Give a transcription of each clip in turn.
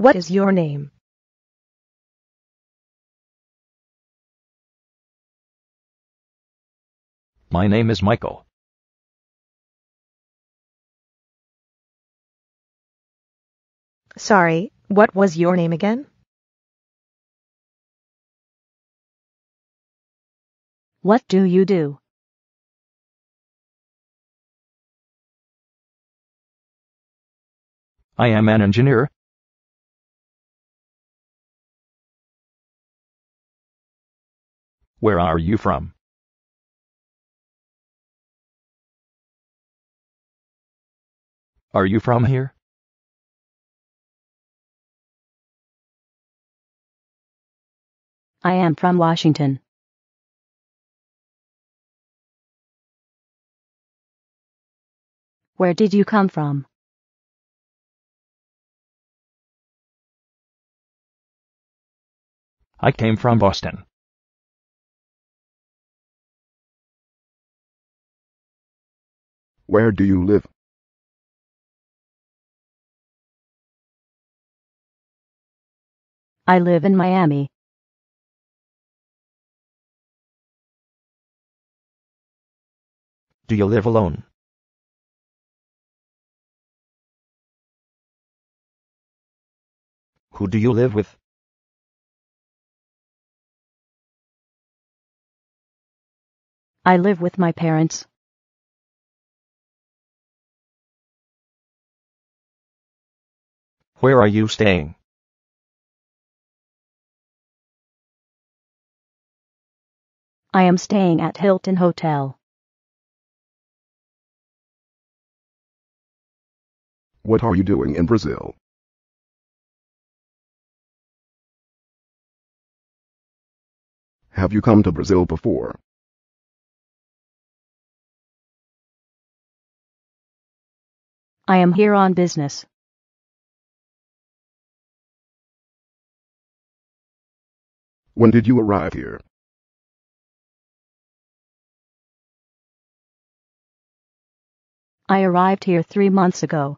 What is your name? My name is Michael. Sorry, what was your name again? What do you do? I am an engineer. Where are you from? Are you from here? I am from Washington. Where did you come from? I came from Boston. Where do you live? I live in Miami. Do you live alone? Who do you live with? I live with my parents. Where are you staying? I am staying at Hilton Hotel. What are you doing in Brazil? Have you come to Brazil before? I am here on business. When did you arrive here? I arrived here three months ago.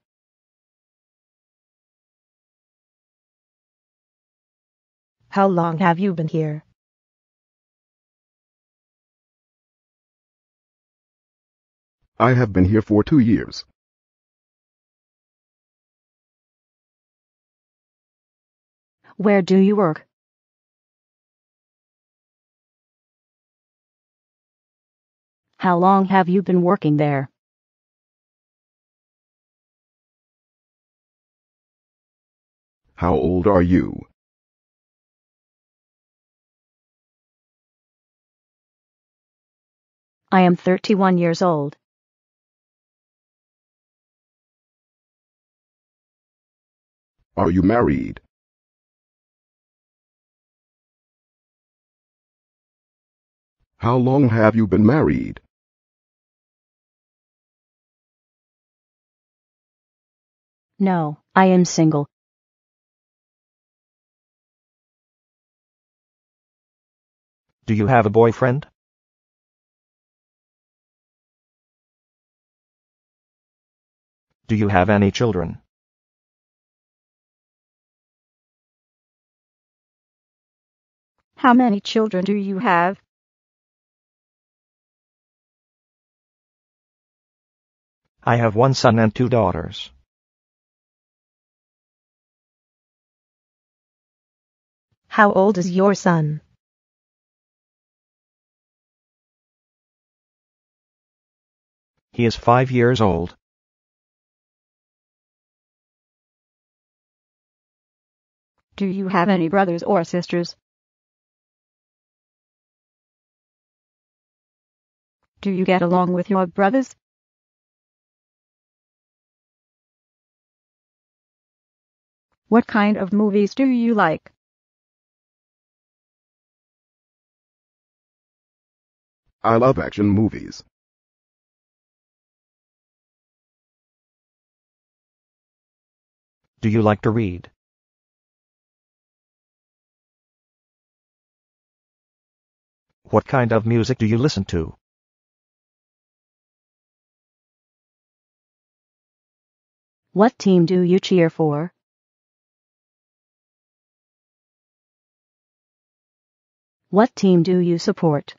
How long have you been here? I have been here for two years. Where do you work? How long have you been working there? How old are you? I am 31 years old. Are you married? How long have you been married? No, I am single. Do you have a boyfriend? Do you have any children? How many children do you have? I have one son and two daughters. How old is your son? He is five years old. Do you have any brothers or sisters? Do you get along with your brothers? What kind of movies do you like? I love action movies. Do you like to read? What kind of music do you listen to? What team do you cheer for? What team do you support?